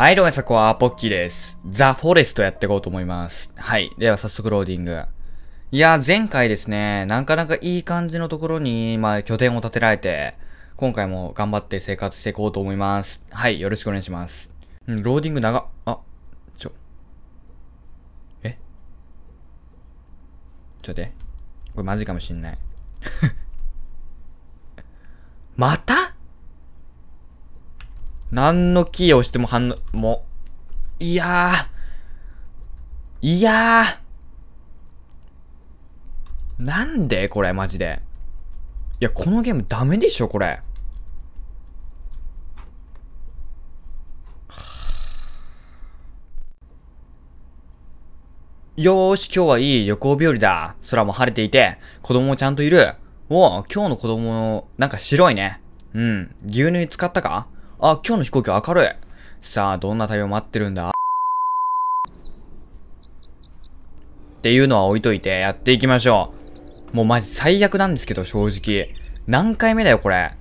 はい、どうもさこはポッキーです。ザ・フォレストやっていこうと思います。はい。では早速ローディング。いやー、前回ですね、なかなかいい感じのところに、まあ、拠点を立てられて、今回も頑張って生活していこうと思います。はい、よろしくお願いします。うん、ローディング長、あ、ちょ、えちょで。待って。これマジかもしんない。また何のキーを押しても反応、もう。いやー。いやー。なんでこれ、マジで。いや、このゲームダメでしょ、これ。よーし、今日はいい旅行日和だ。空も晴れていて、子供もちゃんといる。おお、今日の子供の、なんか白いね。うん。牛乳使ったかあ、今日の飛行機明るい。さあ、どんな旅を待ってるんだっていうのは置いといてやっていきましょう。もうマジ最悪なんですけど、正直。何回目だよ、これ。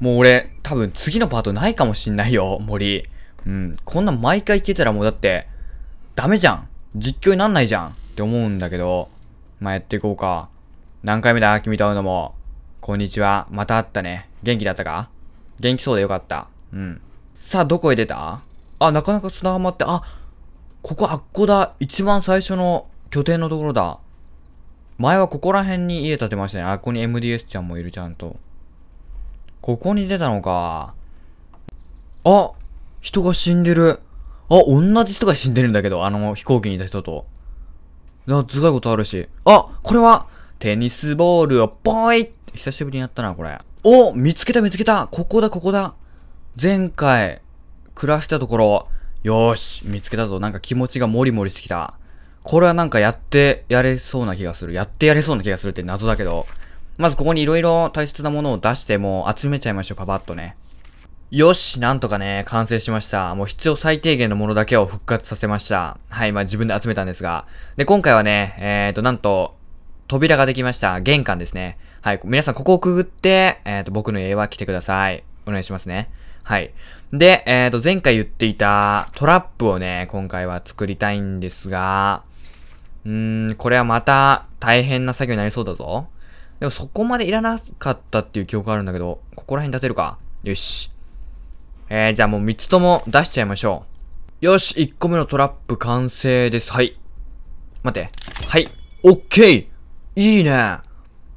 もう俺、多分次のパートないかもしんないよ、森。うん。こんな毎回聞けたらもうだって、ダメじゃん。実況になんないじゃん。って思うんだけど。まあ、やっていこうか。何回目だ、君と会うのも。こんにちは。また会ったね。元気だったか元気そうでよかった。うん。さあ、どこへ出たあ、なかなか砂浜って、あ、ここあっこだ。一番最初の拠点のところだ。前はここら辺に家建てましたね。あ、ここに MDS ちゃんもいる、ちゃんと。ここに出たのか。あ人が死んでる。あ、同じ人が死んでるんだけど、あの飛行機にいた人と。あ、いことあるし。あ、これは、テニスボールをポイ久しぶりにやったな、これ。お見つけた見つけたここだ、ここだ前回、暮らしたところ、よーし、見つけたぞ。なんか気持ちがモリモリしてきた。これはなんかやってやれそうな気がする。やってやれそうな気がするって謎だけど。まずここに色々大切なものを出してもう集めちゃいましょう、パパッとね。よし、なんとかね、完成しました。もう必要最低限のものだけを復活させました。はい、まあ自分で集めたんですが。で、今回はね、えーと、なんと、扉ができました。玄関ですね。はい、皆さんここをくぐって、えーと、僕の家は来てください。お願いしますね。はい。で、えっ、ー、と、前回言っていたトラップをね、今回は作りたいんですが、うーん、これはまた大変な作業になりそうだぞ。でもそこまでいらなかったっていう記憶あるんだけど、ここら辺立てるか。よし。えー、じゃあもう3つとも出しちゃいましょう。よし、1個目のトラップ完成です。はい。待って。はい。オッケーいいね。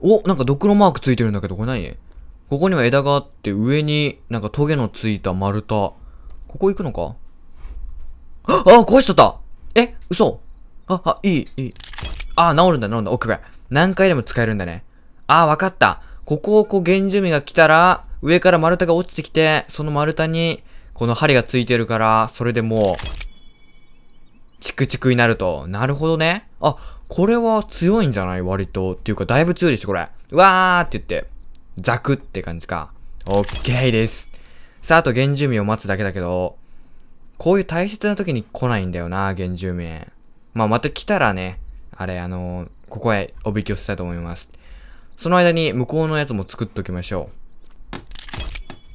お、なんかドクロマークついてるんだけど、これ何ここには枝があって、上になんかトゲのついた丸太。ここ行くのかあ、壊しちゃったえ、嘘あ、あ、いい、いい。あ、治るんだ、治るんだ。オッケー。何回でも使えるんだね。あ、わかった。ここをこう原住民が来たら、上から丸太が落ちてきて、その丸太に、この針がついてるから、それでもう、チクチクになると。なるほどね。あ、これは強いんじゃない割と。っていうか、だいぶ強いでしょ、これ。うわーって言って。ザクって感じか。オッケーです。さあ、あと原住民を待つだけだけど、こういう大切な時に来ないんだよな、原住民。まあ、また来たらね、あれ、あのー、ここへおびき寄せたいと思います。その間に向こうのやつも作っときましょ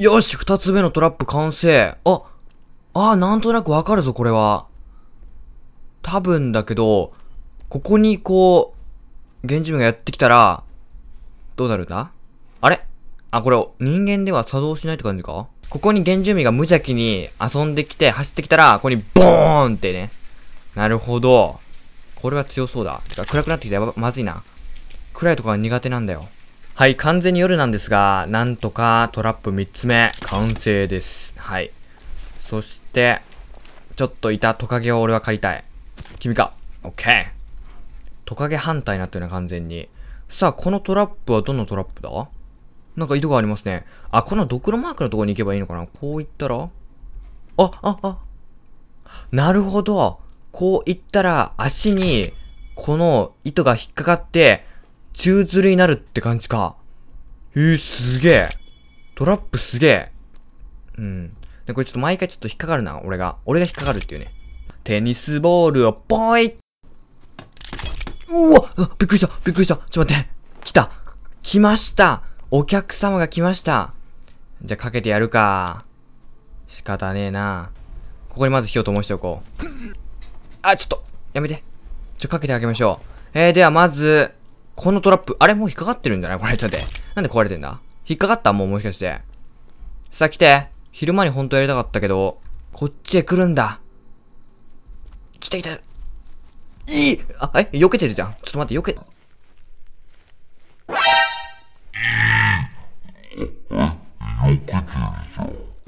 う。よし二つ目のトラップ完成ああなんとなくわかるぞ、これは。多分だけど、ここにこう、原住民がやってきたら、どうなるんだあ、これ、人間では作動しないって感じかここに原住民が無邪気に遊んできて、走ってきたら、ここにボーンってね。なるほど。これは強そうだ。てか、暗くなってきてまずいな。暗いとこは苦手なんだよ。はい、完全に夜なんですが、なんとかトラップ3つ目、完成です。はい。そして、ちょっといたトカゲを俺は借りたい。君か。オッケー。トカゲ反対になってるな、完全に。さあ、このトラップはどのトラップだなんか井戸がありますね。あ、このドクロマークのところに行けばいいのかなこう行ったらあ、あ、あ。なるほど。こう行ったら、足に、この糸が引っかかって、宙吊りになるって感じか。えー、すげえ。トラップすげえ。うん。で、これちょっと毎回ちょっと引っかかるな、俺が。俺が引っかかるっていうね。テニスボールをぽいうわびっくりしたびっくりしたちょっと待って来た来ましたお客様が来ました。じゃあかけてやるか。仕方ねえな。ここにまず火を灯しておこう。あ、ちょっと、やめて。ちょ、かけてあげましょう。えー、ではまず、このトラップ、あれもう引っかかってるんだなこれ、だって。なんで壊れてんだ引っかかったもうもしかして。さあ来て。昼間に本当やりたかったけど、こっちへ来るんだ。来た来た。いいあ、え避けてるじゃん。ちょっと待って、避け、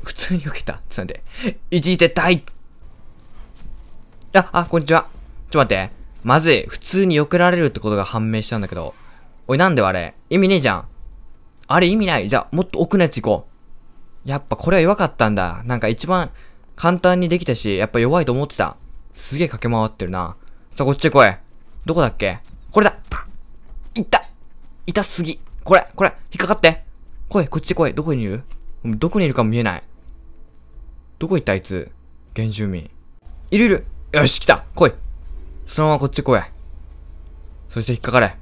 普通に避けた。ちょっと待って。一時撤退あ、あ、こんにちは。ちょっと待って。まずい。普通に避けられるってことが判明したんだけど。おい、なんであれ意味ねえじゃん。あれ意味ない。じゃあ、もっと奥のやつ行こう。やっぱこれは弱かったんだ。なんか一番簡単にできたし、やっぱ弱いと思ってた。すげえ駆け回ってるな。さあ、こっちへ来い。どこだっけこれだいった痛すぎこれこれ引っかかって来いこっち来いどこにいるどこにいるかも見えない。どこ行ったあいつ原住民。いるいるよし、来た来いそのままこっち来い。そして引っかかれ。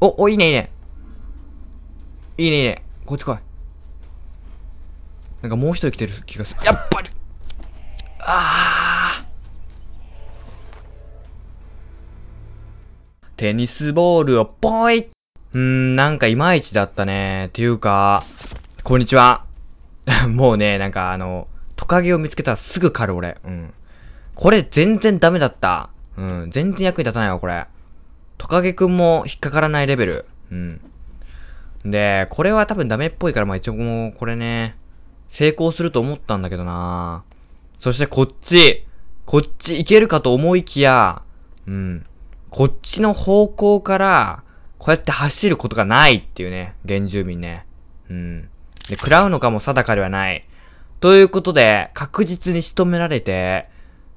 お、お、いいね、いいね。いいね、いいね。こっち来い。なんかもう一人来てる気がする。やっぱりああテニスボールをポイうん、なんかいまいちだったね。っていうか、こんにちは。もうね、なんかあの、トカゲを見つけたらすぐ狩る俺。うん。これ全然ダメだった。うん。全然役に立たないわ、これ。トカゲくんも引っかからないレベル。うん。で、これは多分ダメっぽいから、まあ一応もうこれね、成功すると思ったんだけどなそしてこっちこっち行けるかと思いきや、うん。こっちの方向から、こうやって走ることがないっていうね、原住民ね。うん。で、食らうのかも定かではない。ということで、確実に仕留められて、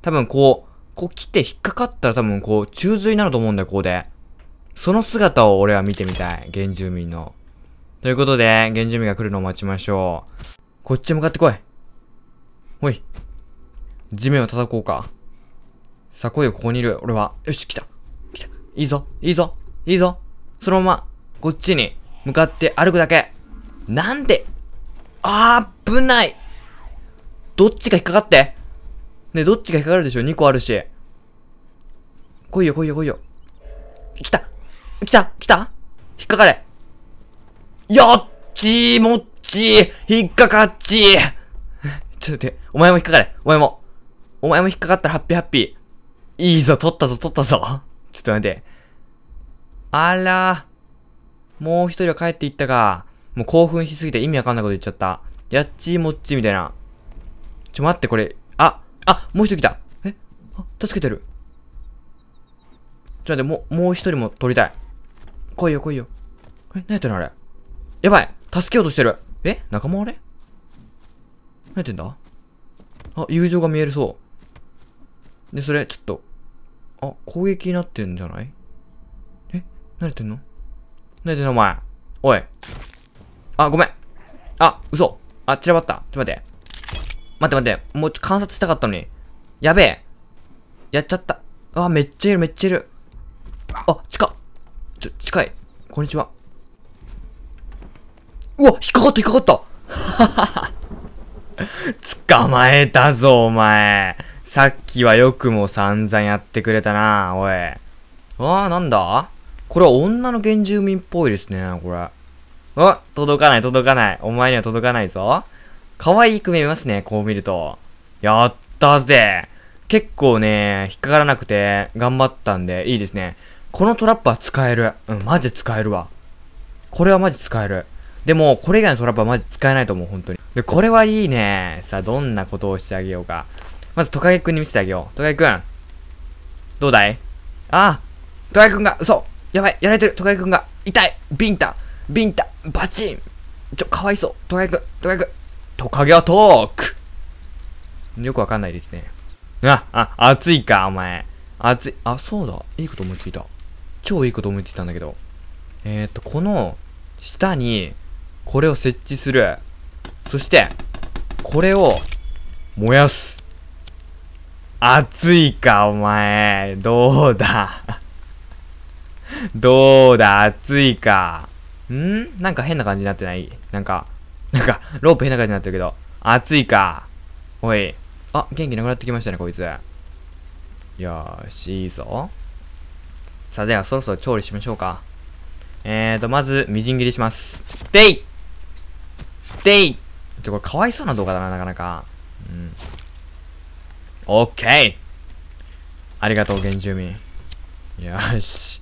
多分こう、こう来て引っかかったら多分こう、宙髄になると思うんだよ、ここで。その姿を俺は見てみたい。原住民の。ということで、原住民が来るのを待ちましょう。こっち向かってこい。ほい。地面を叩こうか。さあ来いよ、ここにいる。俺は。よし、来た。来た。いいぞ、いいぞ、いいぞ。そのまま、こっちに向かって歩くだけ。なんで、あー、危ないどっちか引っかかってねどっちか引っかかるでしょ ?2 個あるし。来いよ来いよ来いよ。来た来た来た引っかかれよっちーもっちー引っかかっちー ちょっと待って、お前も引っかかれお前もお前も引っかかったらハッピーハッピーいいぞ取ったぞ取ったぞちょっと待って。あらもう一人は帰っていったか。もう興奮しすぎて意味わかんないこと言っちゃった。やっちーもっちーみたいな。ちょ、待って、これ。あ、あ、もう一人来た。えあ、助けてる。ちょ、待って、もう、もう一人も取りたい。来いよ、来いよ。え、何やってんのあれ。やばい助けようとしてる。え仲間あれ何やってんだあ、友情が見えるそう。で、それ、ちょっと。あ、攻撃になってんじゃないえ何やってんの何やってんのお前。おい。あ、ごめん。あ、嘘。あ、散らばった。ちょっと待って。待って待って。もうちょ観察したかったのに。やべえ。やっちゃった。あ、めっちゃいるめっちゃいる。あ、近っ。ちょ、近い。こんにちは。うわ、引っかかった引っかかった。ははは。捕まえたぞ、お前。さっきはよくも散々やってくれたな、おい。ああ、なんだこれは女の原住民っぽいですね、これ。お届かない届かない。お前には届かないぞ。可愛いく見えますね、こう見ると。やったぜ結構ね、引っかからなくて、頑張ったんで、いいですね。このトラップは使える。うん、マジ使えるわ。これはマジ使える。でも、これ以外のトラップはマジ使えないと思う、本当に。で、これはいいね。さあ、どんなことをしてあげようか。まず、トカゲくんに見せてあげよう。トカゲくん。どうだいああトカゲくんが、嘘やばい、やられてる、トカゲくんが。痛いビンタビンタバチンちょ、かわいそう。とクトとやく、トカゲはトークよくわかんないですね。あ、あ、熱いか、お前。熱い。あ、そうだ。いいこと思いついた。超いいこと思いついたんだけど。えー、っと、この、下に、これを設置する。そして、これを、燃やす。熱いか、お前。どうだ。どうだ、熱いか。んなんか変な感じになってないなんか、なんか、ロープ変な感じになってるけど。暑いか。おい。あ、元気なくなってきましたね、こいつ。よーし、いいぞ。さあ、ではそろそろ調理しましょうか。えーと、まず、みじん切りします。でいテイちょ、これかわいそうな動画だな、なかなか。うん。オッケーありがとう、原住民。よし。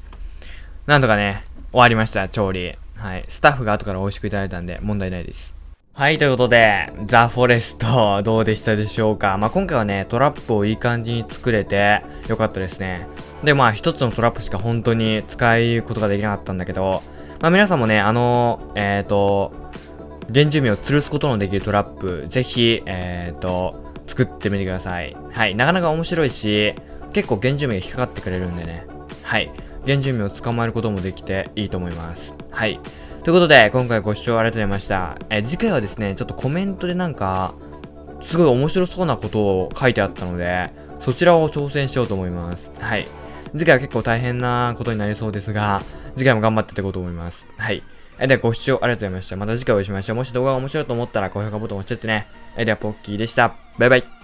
なんとかね、終わりました、調理。はい。スタッフが後から美味しくいただいたんで、問題ないです。はい、ということで、ザ・フォレスト、どうでしたでしょうかまあ、今回はね、トラップをいい感じに作れて、よかったですね。で、まあ、一つのトラップしか本当に使うことができなかったんだけど、まあ、皆さんもね、あの、えっ、ー、と、原住民を吊るすことのできるトラップ、ぜひ、えっ、ー、と、作ってみてください。はい、なかなか面白いし、結構原住民が引っかかってくれるんでね。はい、原住民を捕まえることもできていいと思います。はい。ということで、今回ご視聴ありがとうございました。え、次回はですね、ちょっとコメントでなんか、すごい面白そうなことを書いてあったので、そちらを挑戦しようと思います。はい。次回は結構大変なことになりそうですが、次回も頑張っていこうと思います。はい。え、ではご視聴ありがとうございました。また次回お会いしましょう。もし動画が面白いと思ったら高評価ボタンを押してってね。え、ではポッキーでした。バイバイ。